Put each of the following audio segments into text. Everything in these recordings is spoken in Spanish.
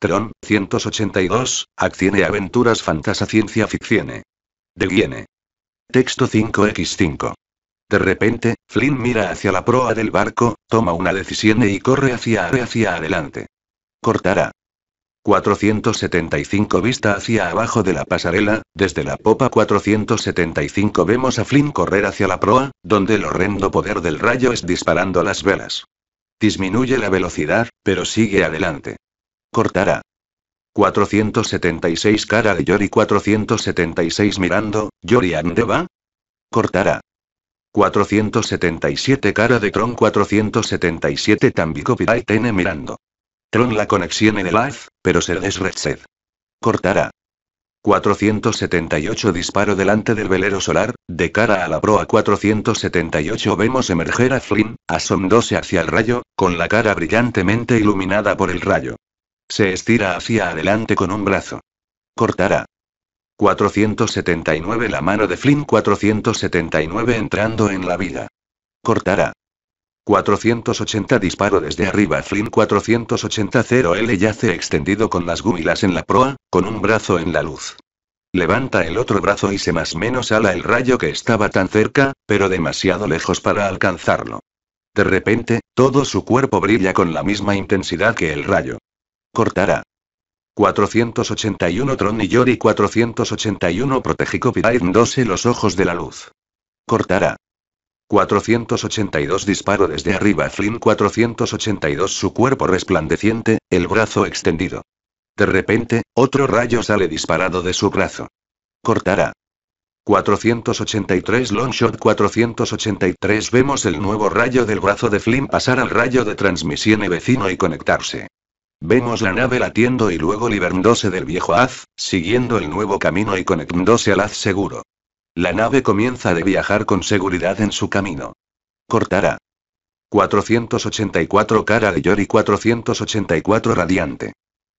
Tron, 182, Acción y aventuras fantasa ciencia ficción. De Guiene. Texto 5x5. De repente, Flynn mira hacia la proa del barco, toma una decisión y corre hacia, hacia adelante. Cortará. 475 vista hacia abajo de la pasarela, desde la popa 475 vemos a Flynn correr hacia la proa, donde el horrendo poder del rayo es disparando las velas. Disminuye la velocidad, pero sigue adelante cortará. 476 cara de Yori 476 mirando, Yori Andeva. Cortará. 477 cara de Tron 477 también y tiene mirando. Tron la conexión en el live, pero se desreced. Cortará. 478 disparo delante del velero solar, de cara a la proa 478 vemos emerger a Flynn, asomándose hacia el rayo, con la cara brillantemente iluminada por el rayo. Se estira hacia adelante con un brazo. Cortará. 479 La mano de Flynn 479 entrando en la vida. Cortará. 480 disparo desde arriba Flynn 480 0L yace extendido con las gúmilas en la proa, con un brazo en la luz. Levanta el otro brazo y se más menos ala el rayo que estaba tan cerca, pero demasiado lejos para alcanzarlo. De repente, todo su cuerpo brilla con la misma intensidad que el rayo. Cortará. 481 Tron y Yori 481 Protegico Copyright 12 Los Ojos de la Luz. Cortará. 482 Disparo desde arriba Flynn 482 Su cuerpo resplandeciente, el brazo extendido. De repente, otro rayo sale disparado de su brazo. Cortará. 483 Longshot 483 Vemos el nuevo rayo del brazo de Flynn pasar al rayo de transmisión y vecino y conectarse. Vemos la nave latiendo y luego liberándose del viejo haz, siguiendo el nuevo camino y conectándose al haz seguro. La nave comienza de viajar con seguridad en su camino. Cortará. 484 cara de Yori 484 radiante.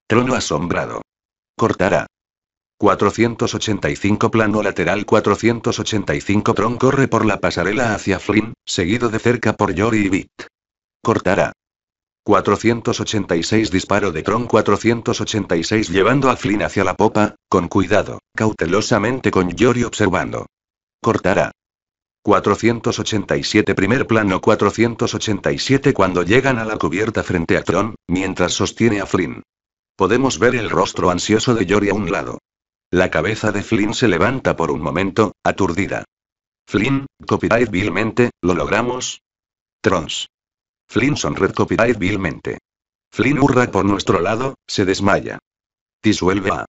Trono asombrado. Cortará. 485 plano lateral 485 Tron corre por la pasarela hacia Flynn, seguido de cerca por Yori y Bit. Cortará. 486 disparo de Tron 486 llevando a Flynn hacia la popa, con cuidado, cautelosamente con Yori observando. Cortará. 487 primer plano 487 cuando llegan a la cubierta frente a Tron, mientras sostiene a Flynn. Podemos ver el rostro ansioso de Yori a un lado. La cabeza de Flynn se levanta por un momento, aturdida. Flynn, copyright vilmente, lo logramos. Trons. Flynn Red copyright vilmente. Flynn hurra por nuestro lado, se desmaya. Disuelve a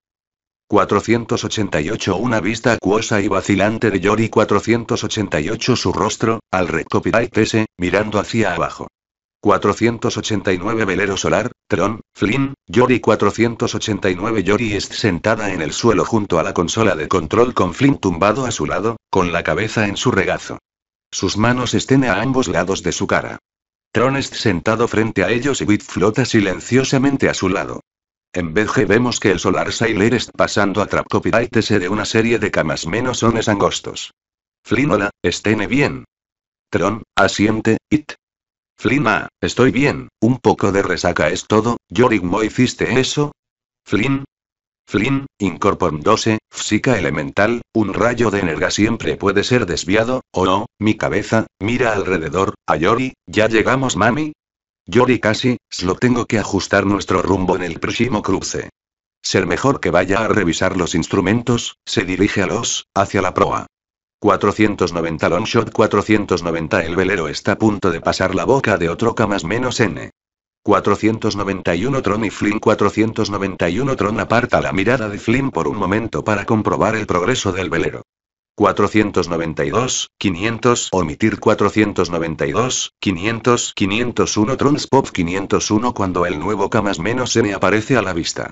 488 Una vista acuosa y vacilante de Yori 488 Su rostro, al red copyright mirando hacia abajo. 489 Velero Solar, Tron, Flynn, Yori 489 Yori es sentada en el suelo junto a la consola de control con Flynn tumbado a su lado, con la cabeza en su regazo. Sus manos estén a ambos lados de su cara. Tronest sentado frente a ellos y Bit flota silenciosamente a su lado. En vez vemos que el Solar Sailor está pasando a Trapcopirítese de una serie de camas menos sones angostos. Flynn hola, estén bien. Tron, asiente, it. Flynn ah, estoy bien, un poco de resaca es todo, Yorick hiciste eso. Flynn, Flynn, 12 física elemental, un rayo de energía siempre puede ser desviado, o no, mi cabeza, mira alrededor, a Yori, ¿ya llegamos mami? Yori casi, lo tengo que ajustar nuestro rumbo en el próximo cruce. Ser mejor que vaya a revisar los instrumentos, se dirige a los, hacia la proa. 490 Longshot 490 El velero está a punto de pasar la boca de otro más menos N. 491 Tron y Flynn 491 Tron aparta la mirada de Flynn por un momento para comprobar el progreso del velero. 492, 500, omitir 492, 500, 501 Pop 501 cuando el nuevo k menos se me aparece a la vista.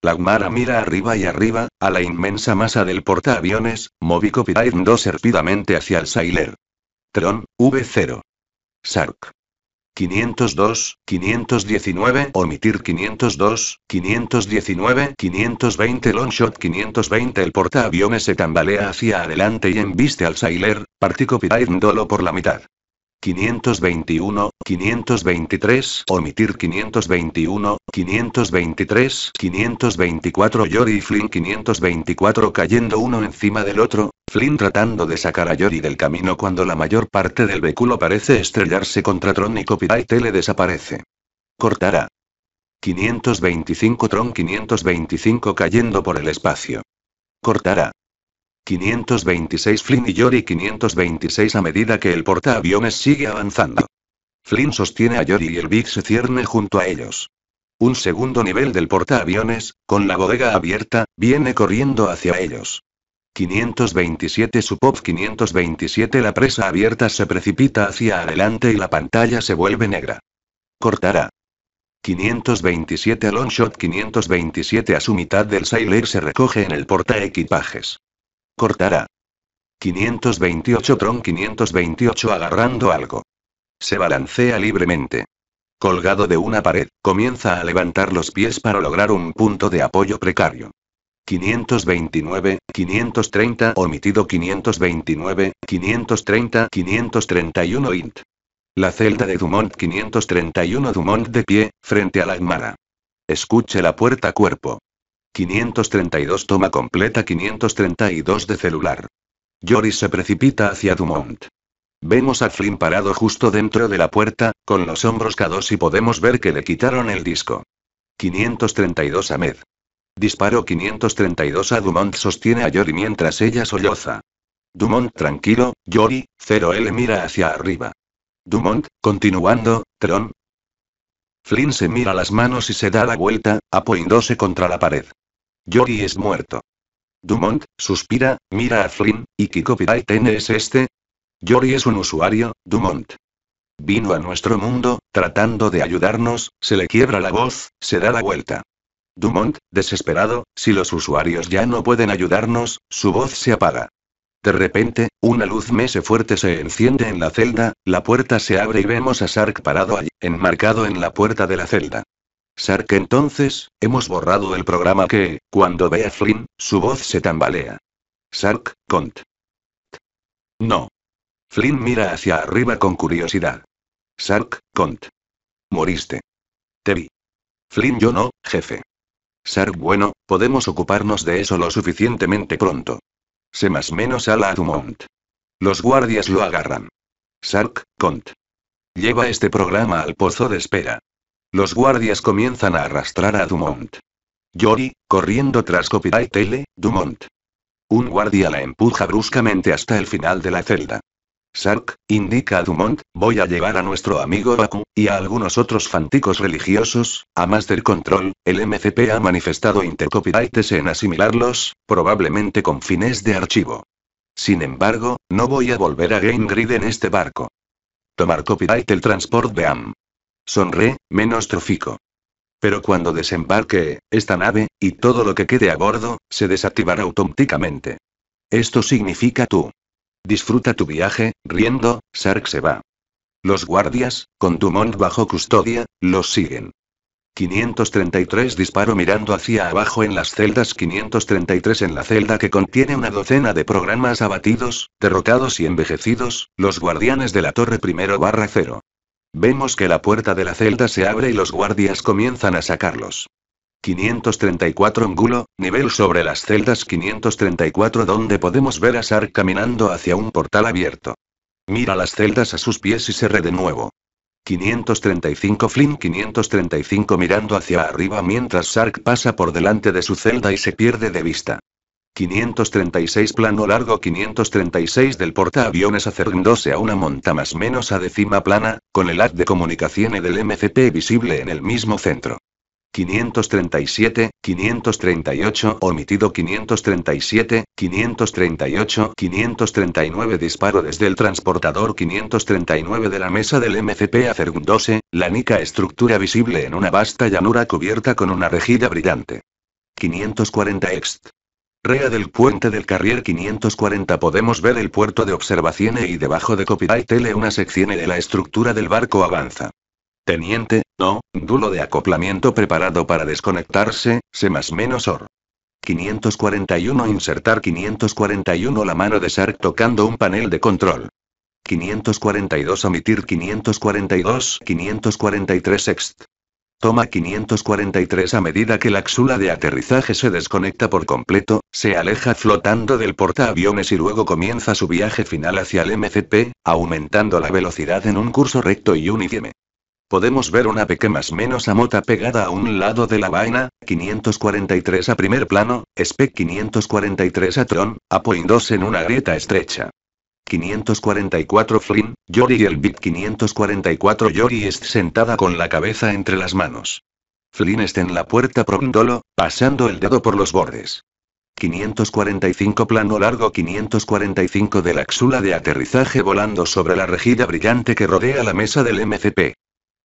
Lagmara mira arriba y arriba, a la inmensa masa del portaaviones, Movico 2 serpidamente hacia el Sailer. Tron, V0. Sark. 502, 519, omitir 502, 519, 520, longshot 520. El portaaviones se tambalea hacia adelante y embiste al Sailer, Partico Dolo por la mitad. 521, 523, omitir 521, 523, 524 Yori y Flynn 524 cayendo uno encima del otro, Flynn tratando de sacar a Yori del camino cuando la mayor parte del vehículo parece estrellarse contra Tron y Copyright le desaparece. Cortará. 525 Tron 525 cayendo por el espacio. Cortará. 526 Flynn y Yori 526 a medida que el portaaviones sigue avanzando. Flynn sostiene a Yori y el Big se cierne junto a ellos. Un segundo nivel del portaaviones, con la bodega abierta, viene corriendo hacia ellos. 527 pop 527 La presa abierta se precipita hacia adelante y la pantalla se vuelve negra. Cortará. 527 Longshot 527 a su mitad del Sailor se recoge en el portaequipajes. Cortará. 528 Tron 528 agarrando algo. Se balancea libremente. Colgado de una pared, comienza a levantar los pies para lograr un punto de apoyo precario. 529, 530, omitido 529, 530, 531 int. La celda de Dumont 531 Dumont de pie, frente a la Agmara. Escuche la puerta cuerpo. 532 toma completa 532 de celular. Jory se precipita hacia Dumont. Vemos a Flynn parado justo dentro de la puerta, con los hombros cados y podemos ver que le quitaron el disco. 532 med Disparo 532 a Dumont sostiene a Jory mientras ella solloza. Dumont tranquilo, Jory, 0L mira hacia arriba. Dumont, continuando, Tron, Flynn se mira las manos y se da la vuelta, apoyándose contra la pared. Yori es muerto. Dumont, suspira, mira a Flynn, ¿y qué copyright es este? Yori es un usuario, Dumont. Vino a nuestro mundo, tratando de ayudarnos, se le quiebra la voz, se da la vuelta. Dumont, desesperado, si los usuarios ya no pueden ayudarnos, su voz se apaga. De repente, una luz mese fuerte se enciende en la celda, la puerta se abre y vemos a Sark parado allí, enmarcado en la puerta de la celda. Sark entonces, hemos borrado el programa que, cuando ve a Flynn, su voz se tambalea. Sark, cont. No. Flynn mira hacia arriba con curiosidad. Sark, cont. Moriste. Te vi. Flynn, yo no, jefe. Sark, bueno, podemos ocuparnos de eso lo suficientemente pronto. Se más menos a Dumont. Los guardias lo agarran. Sark, Cont. Lleva este programa al pozo de espera. Los guardias comienzan a arrastrar a Dumont. Yori, corriendo tras Copyright L, Dumont. Un guardia la empuja bruscamente hasta el final de la celda. Sark, indica a Dumont, voy a llevar a nuestro amigo Baku, y a algunos otros fanticos religiosos, a Master Control, el MCP ha manifestado intercopyrights en asimilarlos, probablemente con fines de archivo. Sin embargo, no voy a volver a Game Grid en este barco. Tomar copyright el transport de AM. Sonré, menos trofico. Pero cuando desembarque, esta nave, y todo lo que quede a bordo, se desactivará automáticamente. Esto significa tú. Disfruta tu viaje, riendo, Sark se va. Los guardias, con Dumont bajo custodia, los siguen. 533 disparo mirando hacia abajo en las celdas 533 en la celda que contiene una docena de programas abatidos, derrotados y envejecidos, los guardianes de la torre primero barra cero. Vemos que la puerta de la celda se abre y los guardias comienzan a sacarlos. 534 Angulo, nivel sobre las celdas 534 donde podemos ver a Sark caminando hacia un portal abierto. Mira las celdas a sus pies y se re de nuevo. 535 Flynn 535 mirando hacia arriba mientras Sark pasa por delante de su celda y se pierde de vista. 536 plano largo 536 del portaaviones acercándose a una monta más menos a decima plana, con el haz de comunicación del MCP visible en el mismo centro. 537, 538, omitido 537, 538, 539 disparo desde el transportador 539 de la mesa del MCP a 12, la nica estructura visible en una vasta llanura cubierta con una rejilla brillante. 540 ext. Rea del puente del Carrier 540 podemos ver el puerto de observación y debajo de Copyright L una sección de la estructura del barco avanza. Teniente, no, dulo de acoplamiento preparado para desconectarse, se más menos or. 541 Insertar 541 La mano de Sark tocando un panel de control. 542 Omitir 542 543 ext. Toma 543 A medida que la axula de aterrizaje se desconecta por completo, se aleja flotando del portaaviones y luego comienza su viaje final hacia el MCP, aumentando la velocidad en un curso recto y unidime. Podemos ver una pequeña más menos a mota pegada a un lado de la vaina, 543 a primer plano, spec 543 a Tron, apoyándose en una grieta estrecha. 544 Flynn, Yori y el Bit 544 Yori es sentada con la cabeza entre las manos. Flynn está en la puerta prondolo, pasando el dedo por los bordes. 545 plano largo 545 de la axula de aterrizaje volando sobre la rejilla brillante que rodea la mesa del MCP.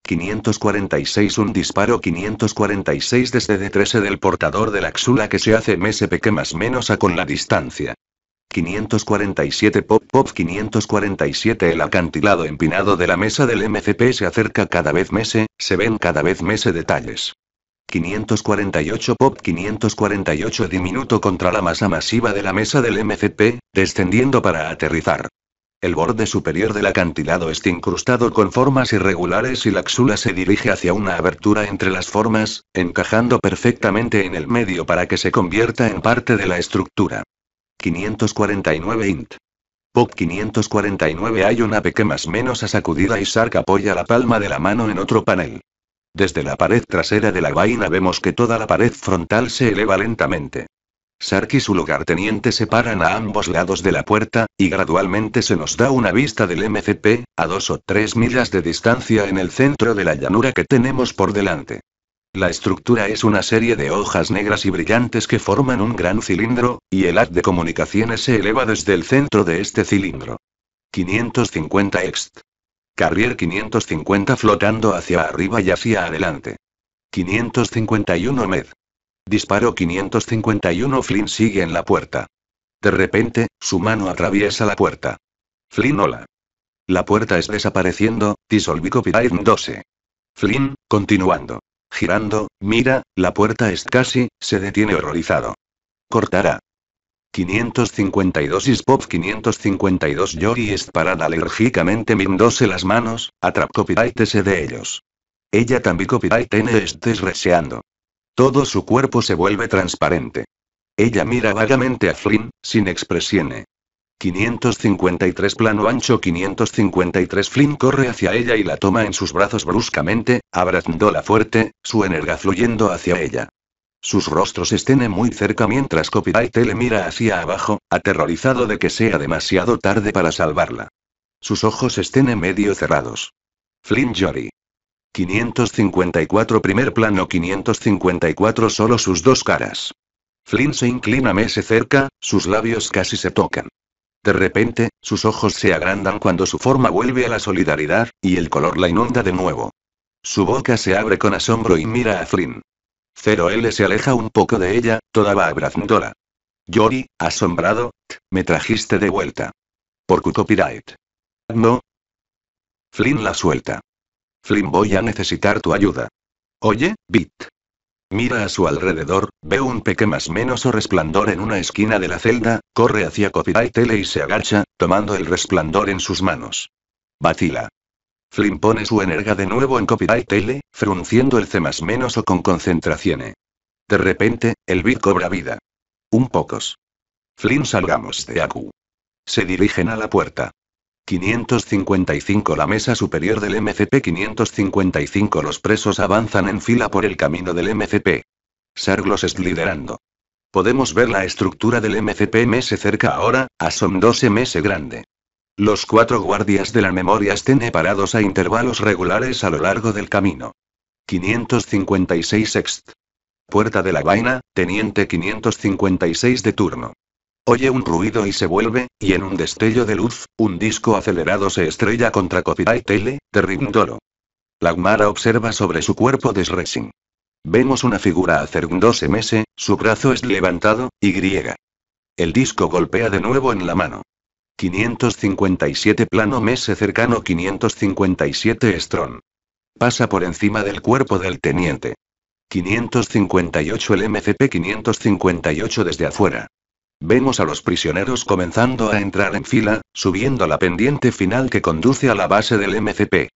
546 Un disparo 546 desde D13 del portador de la axula que se hace MSP que más menos a con la distancia. 547 Pop Pop 547 El acantilado empinado de la mesa del MCP se acerca cada vez mese, eh, se ven cada vez mese eh, detalles. 548 Pop 548 Diminuto contra la masa masiva de la mesa del MCP, descendiendo para aterrizar. El borde superior del acantilado está incrustado con formas irregulares y la axula se dirige hacia una abertura entre las formas, encajando perfectamente en el medio para que se convierta en parte de la estructura. 549 int. POC 549 hay una pequeña más menos a sacudida y Sark apoya la palma de la mano en otro panel. Desde la pared trasera de la vaina vemos que toda la pared frontal se eleva lentamente. Sark y su lugarteniente se paran a ambos lados de la puerta, y gradualmente se nos da una vista del MCP, a dos o tres millas de distancia en el centro de la llanura que tenemos por delante. La estructura es una serie de hojas negras y brillantes que forman un gran cilindro, y el haz de comunicaciones se eleva desde el centro de este cilindro. 550 ext. Carrier 550 flotando hacia arriba y hacia adelante. 551 med. Disparo 551 Flynn sigue en la puerta. De repente, su mano atraviesa la puerta. Flynn hola. La puerta es desapareciendo, disolví copyright 12. Flynn, continuando. Girando, mira, la puerta es casi, se detiene horrorizado. Cortará. 552 Ispop 552 Yori es parada alérgicamente mindose las manos, atrap copyright de ellos. Ella también copyright N estés reseando. Todo su cuerpo se vuelve transparente. Ella mira vagamente a Flynn, sin expresión. 553 plano ancho 553 Flynn corre hacia ella y la toma en sus brazos bruscamente, abrazándola fuerte, su energía fluyendo hacia ella. Sus rostros estén muy cerca mientras Copyright le mira hacia abajo, aterrorizado de que sea demasiado tarde para salvarla. Sus ojos estén medio cerrados. Flynn Jory. 554 primer plano 554 solo sus dos caras. Flynn se inclina mese cerca, sus labios casi se tocan. De repente, sus ojos se agrandan cuando su forma vuelve a la solidaridad, y el color la inunda de nuevo. Su boca se abre con asombro y mira a Flynn. Cero L se aleja un poco de ella, toda va Yori, asombrado, me trajiste de vuelta. Por copyright. No. Flynn la suelta. Flynn voy a necesitar tu ayuda. Oye, Bit. Mira a su alrededor, ve un peque más menos o resplandor en una esquina de la celda, corre hacia Copyright y se agacha, tomando el resplandor en sus manos. Vacila. Flynn pone su energía de nuevo en Copyright frunciendo el C más menos o con concentración. E. De repente, el Bit cobra vida. Un pocos. Flynn salgamos de Aku. Se dirigen a la puerta. 555 La mesa superior del MCP-555 Los presos avanzan en fila por el camino del MCP. Sarglos es liderando. Podemos ver la estructura del MCP-MS cerca ahora, a son 12-MS grande. Los cuatro guardias de la memoria estén parados a intervalos regulares a lo largo del camino. 556 Ext. Puerta de la Vaina, Teniente 556 de turno. Oye un ruido y se vuelve, y en un destello de luz, un disco acelerado se estrella contra Copyright L, de Rindoro. Lagmara observa sobre su cuerpo de Sresing. Vemos una figura hacer un ms, su brazo es levantado, y. griega. El disco golpea de nuevo en la mano. 557 plano mese cercano 557 Strong. Pasa por encima del cuerpo del teniente. 558 el MCP 558 desde afuera. Vemos a los prisioneros comenzando a entrar en fila, subiendo la pendiente final que conduce a la base del MCP.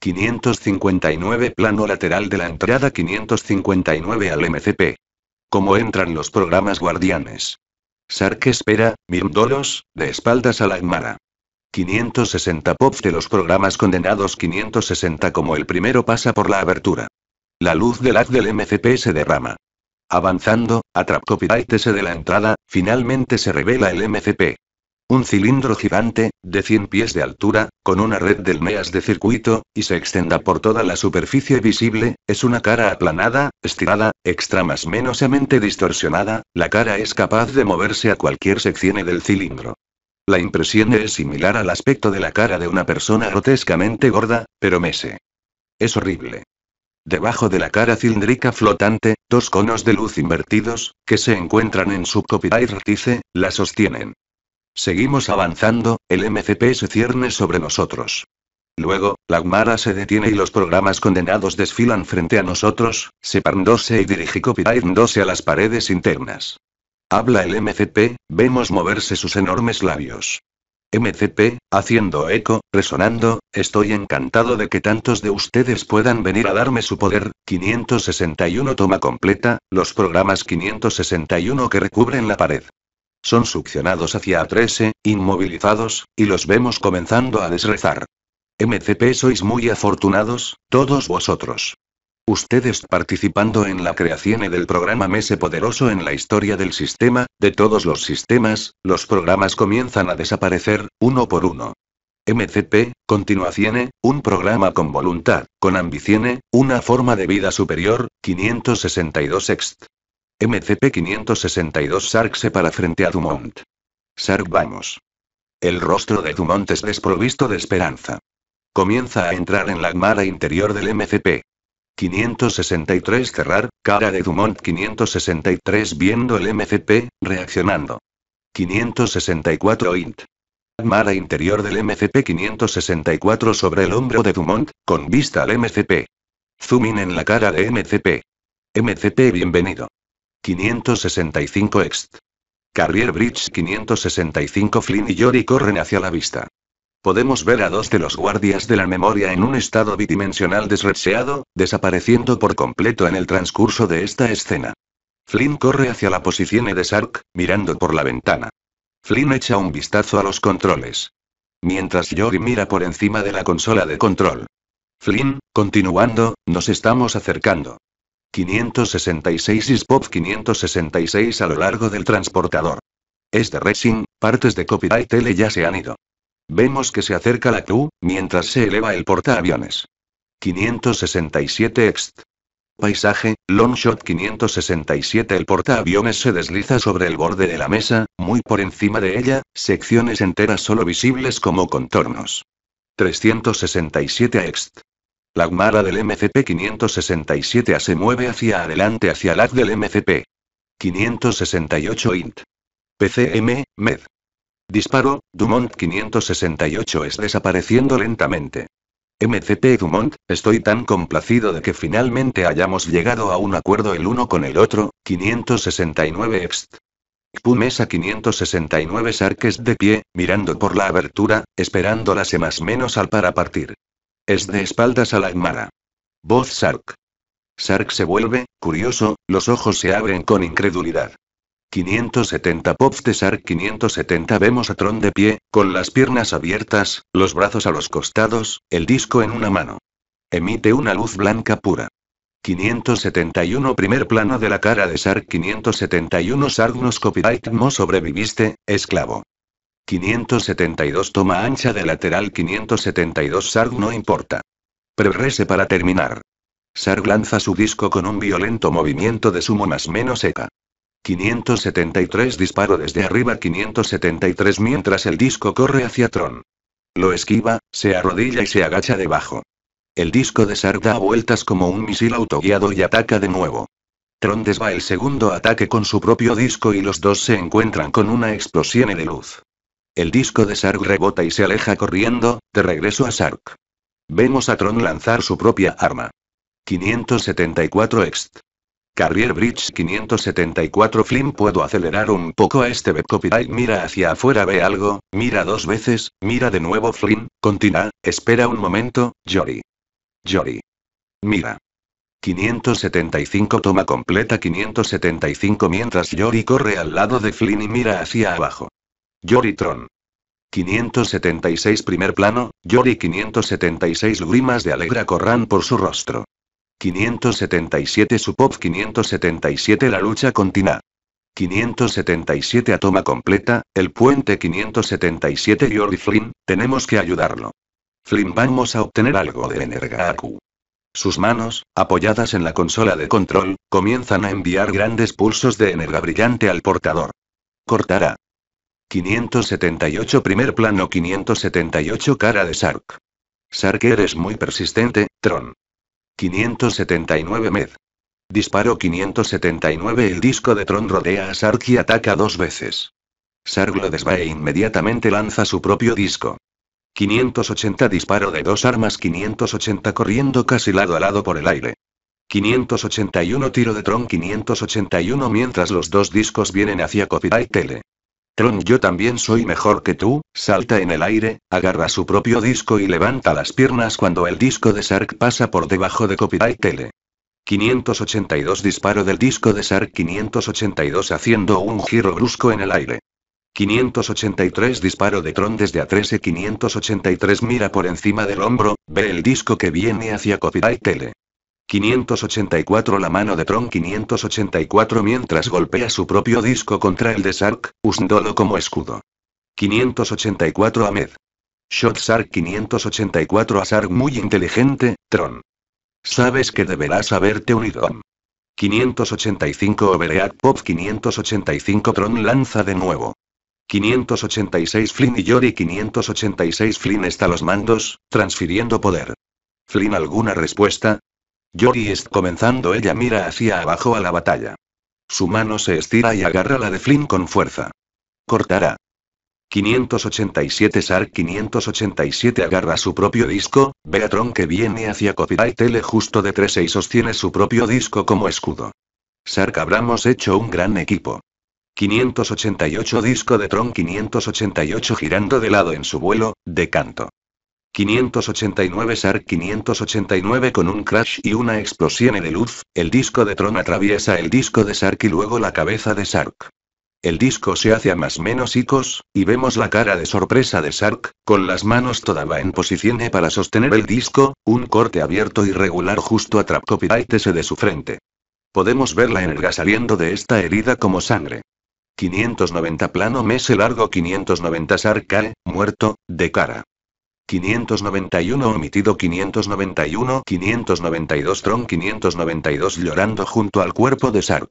559 plano lateral de la entrada 559 al MCP. Como entran los programas guardianes. Sark espera, Mirdolos, de espaldas a la Aymara. 560 POPs de los programas condenados 560 como el primero pasa por la abertura. La luz del haz del MCP se derrama. Avanzando, a copyrightese de la entrada, finalmente se revela el MCP. Un cilindro gigante, de 100 pies de altura, con una red del MEAS de circuito, y se extenda por toda la superficie visible, es una cara aplanada, estirada, extra más menosamente distorsionada, la cara es capaz de moverse a cualquier sección del cilindro. La impresión es similar al aspecto de la cara de una persona grotescamente gorda, pero mese. Es horrible. Debajo de la cara cilíndrica flotante, dos conos de luz invertidos, que se encuentran en su copyright la sostienen. Seguimos avanzando, el MCP se cierne sobre nosotros. Luego, la Humara se detiene y los programas condenados desfilan frente a nosotros, separándose y dirigiéndose a las paredes internas. Habla el MCP, vemos moverse sus enormes labios. MCP, haciendo eco, resonando, estoy encantado de que tantos de ustedes puedan venir a darme su poder, 561 toma completa, los programas 561 que recubren la pared. Son succionados hacia A13, e, inmovilizados, y los vemos comenzando a desrezar. MCP sois muy afortunados, todos vosotros. Ustedes participando en la creación del programa Mese Poderoso en la historia del sistema, de todos los sistemas, los programas comienzan a desaparecer, uno por uno. MCP, continuación, un programa con voluntad, con ambición, una forma de vida superior, 562 ext. MCP-562 Sark se para frente a Dumont. Sark vamos. El rostro de Dumont es desprovisto de esperanza. Comienza a entrar en la mara interior del MCP. 563 cerrar, cara de Dumont 563 viendo el MCP, reaccionando. 564 int. Mara interior del MCP 564 sobre el hombro de Dumont, con vista al MCP. Zooming en la cara de MCP. MCP bienvenido. 565 ext. Carrier Bridge 565 Flynn y Jory corren hacia la vista. Podemos ver a dos de los guardias de la memoria en un estado bidimensional desrecheado, desapareciendo por completo en el transcurso de esta escena. Flynn corre hacia la posición de Sark, mirando por la ventana. Flynn echa un vistazo a los controles. Mientras Jory mira por encima de la consola de control. Flynn, continuando, nos estamos acercando. 566 y 566 a lo largo del transportador. Es de Racing, partes de copyright L ya se han ido. Vemos que se acerca la Q, mientras se eleva el portaaviones. 567 ext. Paisaje, Longshot 567 El portaaviones se desliza sobre el borde de la mesa, muy por encima de ella, secciones enteras solo visibles como contornos. 367 ext. La Gmara del MCP 567A se mueve hacia adelante hacia la del MCP. 568 int. PCM, MED. Disparo, Dumont 568 es desapareciendo lentamente. MCP Dumont, estoy tan complacido de que finalmente hayamos llegado a un acuerdo el uno con el otro, 569 Ext. Pumesa 569 es de pie, mirando por la abertura, esperando más menos al para partir. Es de espaldas a la hermana. Voz Sark. Sark se vuelve, curioso, los ojos se abren con incredulidad. 570 Pops de Sark 570 Vemos a Tron de pie, con las piernas abiertas, los brazos a los costados, el disco en una mano. Emite una luz blanca pura. 571 Primer plano de la cara de Sark 571 nos Copyright no sobreviviste, esclavo. 572 Toma ancha de lateral 572 Sarg no importa. Pre-rese para terminar. Sarg lanza su disco con un violento movimiento de sumo más menos seca. 573 disparo desde arriba 573 mientras el disco corre hacia Tron. Lo esquiva, se arrodilla y se agacha debajo. El disco de Sark da vueltas como un misil autoguiado y ataca de nuevo. Tron desva el segundo ataque con su propio disco y los dos se encuentran con una explosión de luz. El disco de Sark rebota y se aleja corriendo, de regreso a Sark. Vemos a Tron lanzar su propia arma. 574 Ext. Carrier Bridge 574 Flynn puedo acelerar un poco a este B mira hacia afuera ve algo, mira dos veces, mira de nuevo Flynn, continúa, espera un momento, Jory. Jory. Mira. 575 toma completa 575 mientras Jory corre al lado de Flynn y mira hacia abajo. Jory Tron. 576 primer plano, Jory 576 grimas de alegra corran por su rostro. 577 pop 577 La lucha continúa. 577 a toma completa, el puente 577 Yori Flynn, tenemos que ayudarlo. Flynn vamos a obtener algo de energía Q. Sus manos, apoyadas en la consola de control, comienzan a enviar grandes pulsos de energía brillante al portador. Cortará. 578 primer plano 578 cara de Sark. Sark eres muy persistente, Tron. 579 med. Disparo 579 El disco de Tron rodea a Sark y ataca dos veces. Sark lo desvía e inmediatamente lanza su propio disco. 580 Disparo de dos armas 580 corriendo casi lado a lado por el aire. 581 Tiro de Tron 581 Mientras los dos discos vienen hacia Copyright Tele. Tron, yo también soy mejor que tú, salta en el aire, agarra su propio disco y levanta las piernas cuando el disco de Sark pasa por debajo de Copyright Tele. 582 disparo del disco de Sark 582 haciendo un giro brusco en el aire. 583 disparo de Tron desde A13 583 mira por encima del hombro, ve el disco que viene hacia Copyright Tele. 584 La mano de Tron 584 mientras golpea su propio disco contra el de Sark, usándolo como escudo. 584 Ahmed. Shot Sark 584 a Sark muy inteligente, Tron. Sabes que deberás haberte unido. 585 Overeat Pop 585 Tron lanza de nuevo. 586 Flynn y Yori 586 Flynn está a los mandos, transfiriendo poder. Flynn alguna respuesta, Yori es comenzando. Ella mira hacia abajo a la batalla. Su mano se estira y agarra la de Flynn con fuerza. Cortará. 587 Sark 587 agarra su propio disco, Tron que viene hacia Copyright L justo de 3 y sostiene su propio disco como escudo. Sark habramos hecho un gran equipo. 588 disco de Tron 588 girando de lado en su vuelo, de canto. 589 Sark 589 con un crash y una explosión de luz, el disco de Tron atraviesa el disco de Sark y luego la cabeza de Sark. El disco se hace a más menos icos, y vemos la cara de sorpresa de Sark, con las manos todavía en posición e para sostener el disco, un corte abierto y regular justo a Trapcopitaitese de su frente. Podemos ver la energía saliendo de esta herida como sangre. 590 plano mese largo 590 Sark cae, muerto, de cara. 591 omitido 591 592 Tron 592 llorando junto al cuerpo de Sark.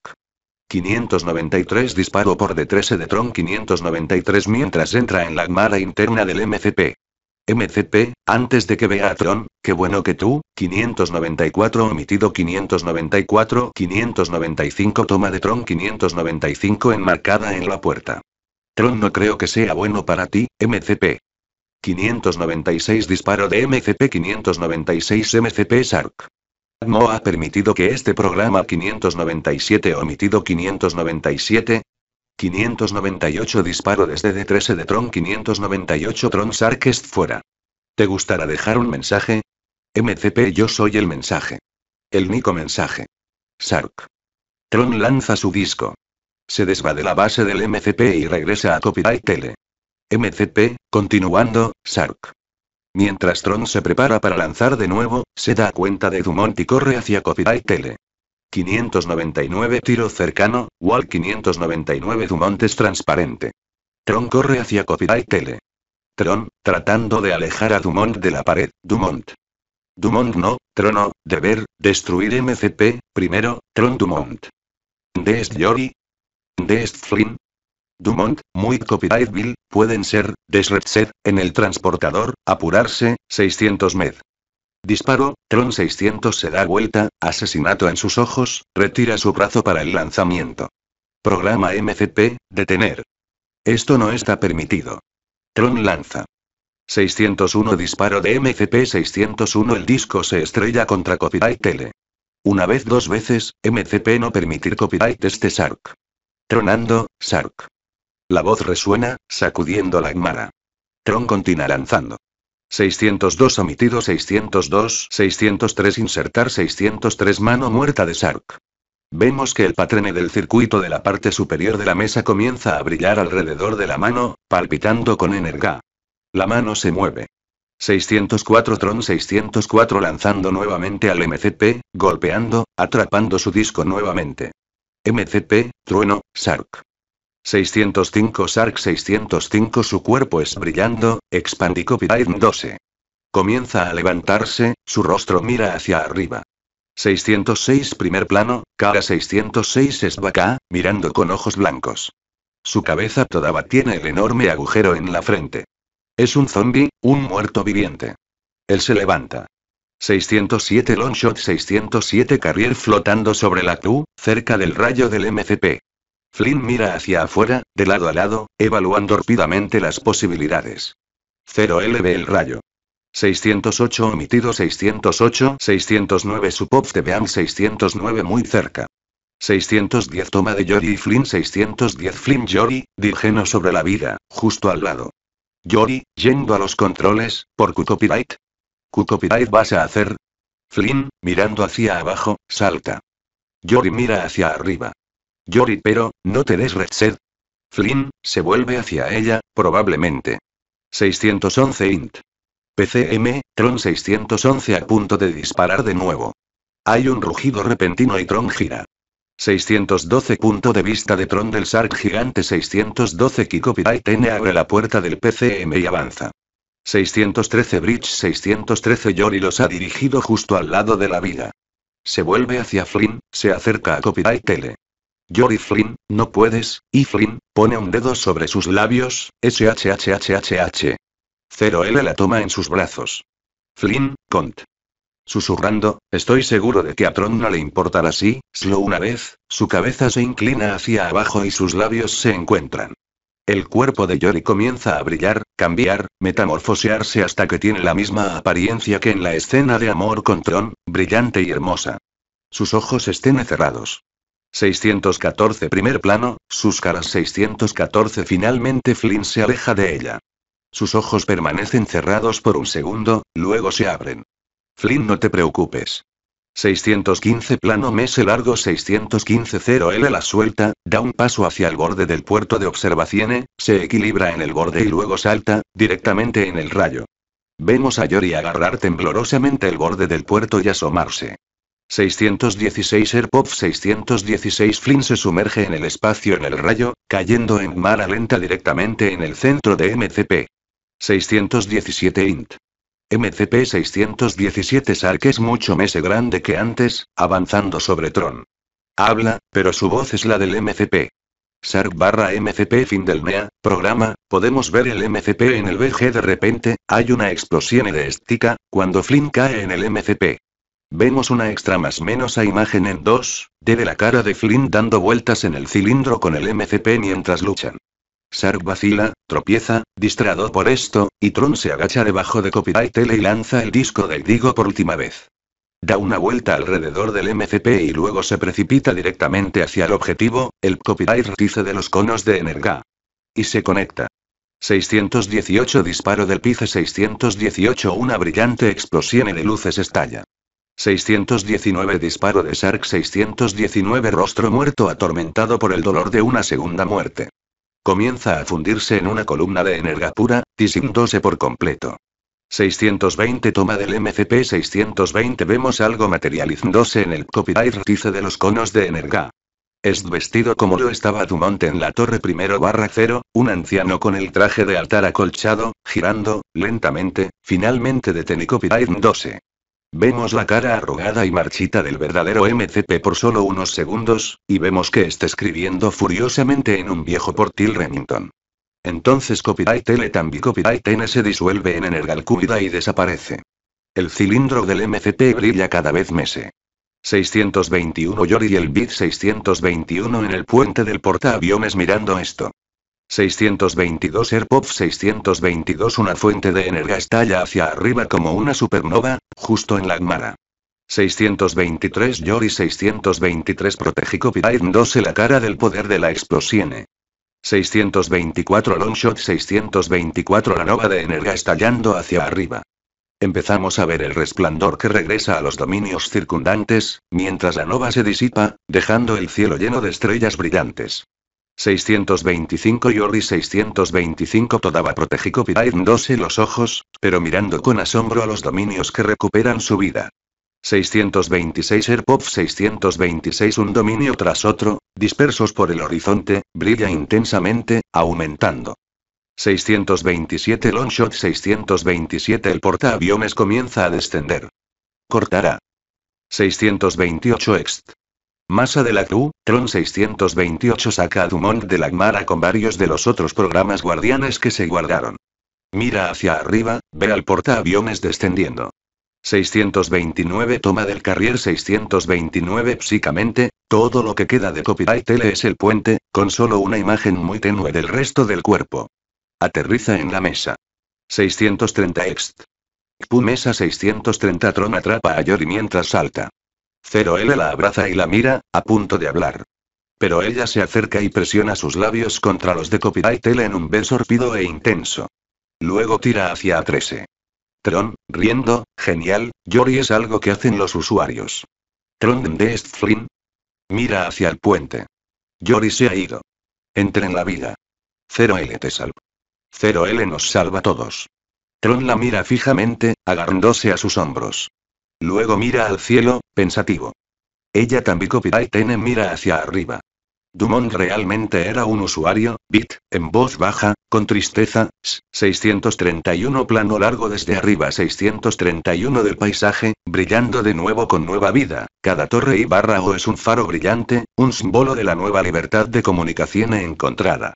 593 disparo por D13 de Tron 593 mientras entra en la armada interna del MCP. MCP, antes de que vea a Tron, qué bueno que tú, 594 omitido 594 595 toma de Tron 595 enmarcada en la puerta. Tron no creo que sea bueno para ti, MCP. 596 Disparo de MCP-596 MCP Sark. No ha permitido que este programa 597 omitido 597. 598 Disparo desde D13 de Tron 598 Tron Sark est fuera. ¿Te gustará dejar un mensaje? MCP Yo soy el mensaje. El Nico mensaje. Sark. Tron lanza su disco. Se desvade la base del MCP y regresa a Copyright Tele. MCP, continuando, Sark. Mientras Tron se prepara para lanzar de nuevo, se da cuenta de Dumont y corre hacia Copyright Tele. 599 tiro cercano, Wall 599 Dumont es transparente. Tron corre hacia Copyright Tele. Tron, tratando de alejar a Dumont de la pared, Dumont. Dumont no, Trono, deber, destruir MCP, primero, Tron Dumont. Dest Yori. Dest Flynn, Dumont, muy copyright bill, pueden ser, RedSet, en el transportador, apurarse, 600 med. Disparo, Tron 600 se da vuelta, asesinato en sus ojos, retira su brazo para el lanzamiento. Programa MCP, detener. Esto no está permitido. Tron lanza. 601 disparo de MCP 601 el disco se estrella contra copyright tele. Una vez dos veces, MCP no permitir copyright este sark Tronando, Sark la voz resuena, sacudiendo la Agmara. Tron continúa lanzando. 602 omitido 602 603 insertar 603 mano muerta de Sark. Vemos que el patrene del circuito de la parte superior de la mesa comienza a brillar alrededor de la mano, palpitando con energía. La mano se mueve. 604 Tron 604 lanzando nuevamente al MCP, golpeando, atrapando su disco nuevamente. MCP, trueno, Sark. 605 Sark 605 Su cuerpo es brillando, expandícopida en 12. Comienza a levantarse, su rostro mira hacia arriba. 606 Primer plano, cara 606 es vaca, mirando con ojos blancos. Su cabeza todavía tiene el enorme agujero en la frente. Es un zombie, un muerto viviente. Él se levanta. 607 Longshot 607 Carrier flotando sobre la tu cerca del rayo del MCP. Flynn mira hacia afuera, de lado a lado, evaluando rápidamente las posibilidades. 0 LB el rayo. 608 omitido 608 609 pop de Beam 609 muy cerca. 610 toma de Jory y Flynn 610 Flynn Jory, dirgeno sobre la vida, justo al lado. Jory, yendo a los controles, por Q copyright. Q copyright vas a hacer. Flynn, mirando hacia abajo, salta. Jory mira hacia arriba. Yori, pero, no te des red sed. Flynn, se vuelve hacia ella, probablemente. 611 int. PCM, Tron 611 a punto de disparar de nuevo. Hay un rugido repentino y Tron gira. 612 punto de vista de Tron del Sark gigante 612 copyright N abre la puerta del PCM y avanza. 613 Bridge 613 Yori los ha dirigido justo al lado de la vida. Se vuelve hacia Flynn, se acerca a Copyright Jory Flynn, no puedes, y Flynn, pone un dedo sobre sus labios, SHHHHH. Cero L la toma en sus brazos. Flynn, cont. Susurrando, estoy seguro de que a Tron no le importará si, solo una vez, su cabeza se inclina hacia abajo y sus labios se encuentran. El cuerpo de Yori comienza a brillar, cambiar, metamorfosearse hasta que tiene la misma apariencia que en la escena de amor con Tron, brillante y hermosa. Sus ojos estén cerrados. 614 primer plano, sus caras 614 finalmente Flynn se aleja de ella. Sus ojos permanecen cerrados por un segundo, luego se abren. Flynn no te preocupes. 615 plano mese largo 615 0L la suelta, da un paso hacia el borde del puerto de observación, se equilibra en el borde y luego salta, directamente en el rayo. Vemos a Yori agarrar temblorosamente el borde del puerto y asomarse. 616 Airpop 616 Flynn se sumerge en el espacio en el rayo, cayendo en mala lenta directamente en el centro de MCP. 617 Int. MCP 617 Sark es mucho más grande que antes, avanzando sobre Tron. Habla, pero su voz es la del MCP. Sark barra MCP fin del MEA, programa, podemos ver el MCP en el BG de repente, hay una explosión de estica, cuando Flynn cae en el MCP. Vemos una extra más menos a imagen en 2 de la cara de Flynn dando vueltas en el cilindro con el MCP mientras luchan. Sark vacila, tropieza, distraído por esto, y Tron se agacha debajo de Copyright L y lanza el disco del Digo por última vez. Da una vuelta alrededor del MCP y luego se precipita directamente hacia el objetivo, el Copyright retice de los conos de energía. Y se conecta. 618 disparo del PICE 618 Una brillante explosión de luces estalla. 619 Disparo de Sark 619 Rostro muerto atormentado por el dolor de una segunda muerte. Comienza a fundirse en una columna de energía pura, disipándose por completo. 620 toma del MCP 620 vemos algo materializándose en el copyright dice de los conos de energía. Es vestido como lo estaba Dumont en la torre primero barra cero, un anciano con el traje de altar acolchado, girando, lentamente, finalmente detiene copyright 12. Vemos la cara arrugada y marchita del verdadero MCP por solo unos segundos, y vemos que está escribiendo furiosamente en un viejo portil Remington. Entonces Copyright L también Copyright N se disuelve en energalcúbida y desaparece. El cilindro del MCP brilla cada vez más. 621 Yori y el bit 621 en el puente del portaaviones mirando esto. 622 Erpov 622 Una fuente de energía estalla hacia arriba como una supernova, justo en la 623 Yori 623 Protegico 2 la cara del poder de la explosione. 624 Longshot 624 La nova de energía estallando hacia arriba. Empezamos a ver el resplandor que regresa a los dominios circundantes, mientras la nova se disipa, dejando el cielo lleno de estrellas brillantes. 625 Yori 625 Todaba Protegico dose los ojos, pero mirando con asombro a los dominios que recuperan su vida. 626 Airpop 626 Un dominio tras otro, dispersos por el horizonte, brilla intensamente, aumentando. 627 Longshot 627 El portaaviones comienza a descender. Cortará. 628 Ext. Masa de la cru, Tron 628 saca a Dumont de la Gmara con varios de los otros programas guardianes que se guardaron. Mira hacia arriba, ve al portaaviones descendiendo. 629 toma del carrier 629 psicamente, todo lo que queda de copyright tele es el puente, con solo una imagen muy tenue del resto del cuerpo. Aterriza en la mesa. 630 ext. pumesa mesa 630 Tron atrapa a Yori mientras salta. 0 L la abraza y la mira, a punto de hablar. Pero ella se acerca y presiona sus labios contra los de Copyright L en un beso rápido e intenso. Luego tira hacia A13. Tron, riendo, genial, Yori es algo que hacen los usuarios. Tron de Stflin. Mira hacia el puente. Yori se ha ido. Entra en la vida. 0L te salva. 0L nos salva a todos. Tron la mira fijamente, agarrándose a sus hombros. Luego mira al cielo, pensativo. Ella también y Tene mira hacia arriba. Dumont realmente era un usuario, bit, en voz baja, con tristeza, 631 plano largo desde arriba 631 del paisaje, brillando de nuevo con nueva vida, cada torre y barra o es un faro brillante, un símbolo de la nueva libertad de comunicación encontrada.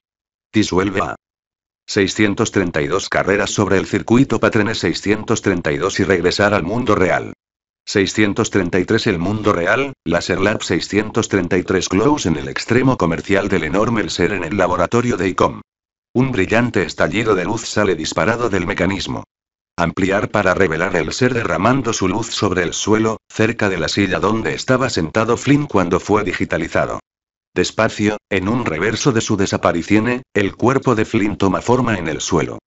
Disuelve a 632 carreras sobre el circuito patrene 632 y regresar al mundo real. 633 El mundo real, Laser Lab 633 Close en el extremo comercial del enorme ser en el laboratorio de ICOM. Un brillante estallido de luz sale disparado del mecanismo. Ampliar para revelar el ser derramando su luz sobre el suelo, cerca de la silla donde estaba sentado Flynn cuando fue digitalizado. Despacio, en un reverso de su desaparición, el cuerpo de Flynn toma forma en el suelo.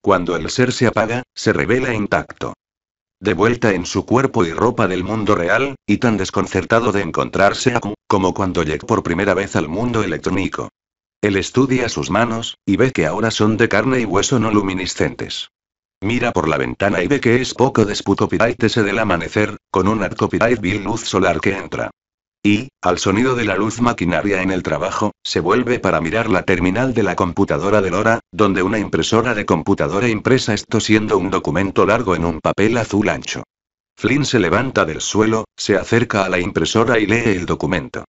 Cuando el ser se apaga, se revela intacto de vuelta en su cuerpo y ropa del mundo real, y tan desconcertado de encontrarse a como cuando llegó por primera vez al mundo electrónico. Él estudia sus manos, y ve que ahora son de carne y hueso no luminiscentes. Mira por la ventana y ve que es poco después ese del amanecer, con un copyright vil luz solar que entra. Y, al sonido de la luz maquinaria en el trabajo, se vuelve para mirar la terminal de la computadora de Lora, donde una impresora de computadora impresa esto siendo un documento largo en un papel azul ancho. Flynn se levanta del suelo, se acerca a la impresora y lee el documento.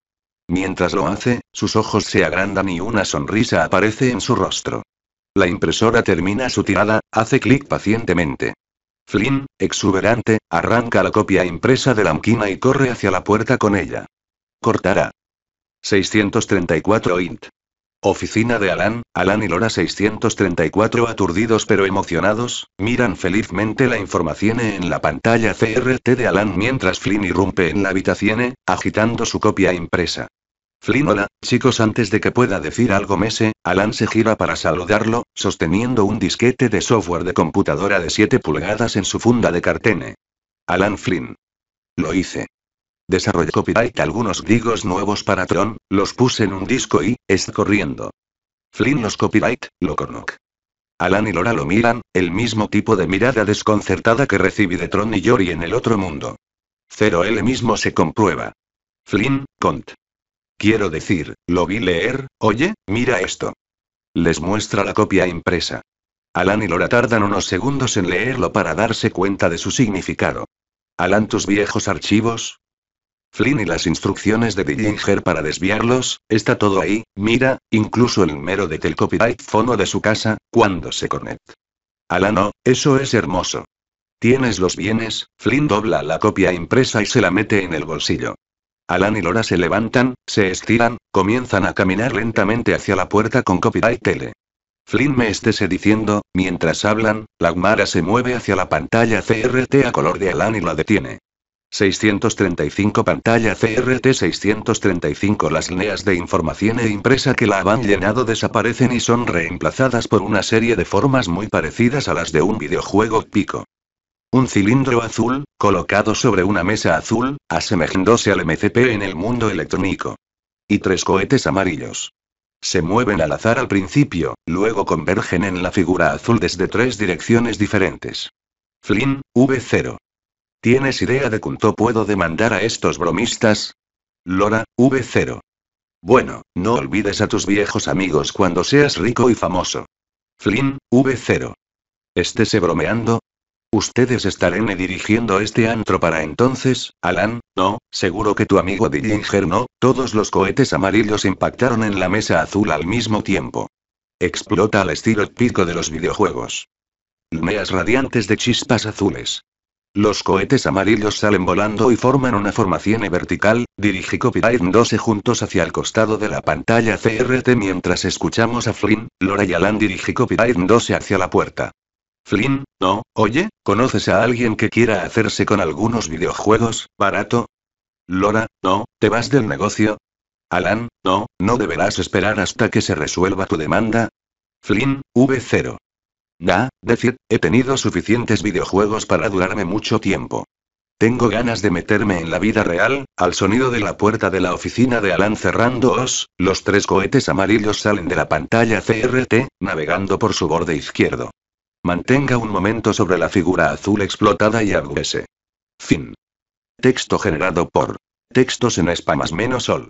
Mientras lo hace, sus ojos se agrandan y una sonrisa aparece en su rostro. La impresora termina su tirada, hace clic pacientemente. Flynn, exuberante, arranca la copia impresa de la y corre hacia la puerta con ella cortará. 634 int. Oficina de Alan, Alan y Lora 634 aturdidos pero emocionados, miran felizmente la información en la pantalla CRT de Alan mientras Flynn irrumpe en la habitación, agitando su copia impresa. Flynn hola, chicos antes de que pueda decir algo Mese, Alan se gira para saludarlo, sosteniendo un disquete de software de computadora de 7 pulgadas en su funda de cartene. Alan Flynn. Lo hice. Desarrollé copyright algunos digos nuevos para Tron, los puse en un disco y, es corriendo. Flynn los copyright, lo Alan y Lora lo miran, el mismo tipo de mirada desconcertada que recibí de Tron y Yori en el otro mundo. Cero él mismo se comprueba. Flynn, cont. Quiero decir, lo vi leer, oye, mira esto. Les muestra la copia impresa. Alan y Lora tardan unos segundos en leerlo para darse cuenta de su significado. Alan, tus viejos archivos, Flynn y las instrucciones de Dillinger para desviarlos, está todo ahí, mira, incluso el número de que copyright fono de su casa, cuando se conecta. Alano, eso es hermoso. Tienes los bienes, Flynn dobla la copia impresa y se la mete en el bolsillo. Alan y Lora se levantan, se estiran, comienzan a caminar lentamente hacia la puerta con copyright tele. Flynn me esté diciendo, mientras hablan, la Gmara se mueve hacia la pantalla CRT a color de Alan y la detiene. 635 pantalla CRT 635 Las líneas de información e impresa que la han llenado desaparecen y son reemplazadas por una serie de formas muy parecidas a las de un videojuego pico. Un cilindro azul, colocado sobre una mesa azul, asemejándose al MCP en el mundo electrónico. Y tres cohetes amarillos. Se mueven al azar al principio, luego convergen en la figura azul desde tres direcciones diferentes. Flynn, V0. ¿Tienes idea de cuánto puedo demandar a estos bromistas? Lora, V0. Bueno, no olvides a tus viejos amigos cuando seas rico y famoso. Flynn, V0. Estése bromeando, Ustedes estarán dirigiendo este antro para entonces, Alan, no, seguro que tu amigo Dillinger no, todos los cohetes amarillos impactaron en la mesa azul al mismo tiempo. Explota al estilo pico de los videojuegos. Lumeas radiantes de chispas azules. Los cohetes amarillos salen volando y forman una formación vertical, dirige Copyright 12 juntos hacia el costado de la pantalla CRT mientras escuchamos a Flynn, Laura y Alan dirige Copyright 12 hacia la puerta. Flynn, no, oye, ¿conoces a alguien que quiera hacerse con algunos videojuegos, barato? Lora, no, ¿te vas del negocio? Alan, no, no deberás esperar hasta que se resuelva tu demanda. Flynn, V0. Da, decir, he tenido suficientes videojuegos para durarme mucho tiempo. Tengo ganas de meterme en la vida real, al sonido de la puerta de la oficina de Alan cerrándoos, los tres cohetes amarillos salen de la pantalla CRT, navegando por su borde izquierdo. Mantenga un momento sobre la figura azul explotada y agúese. Fin. Texto generado por textos en espamas menos sol.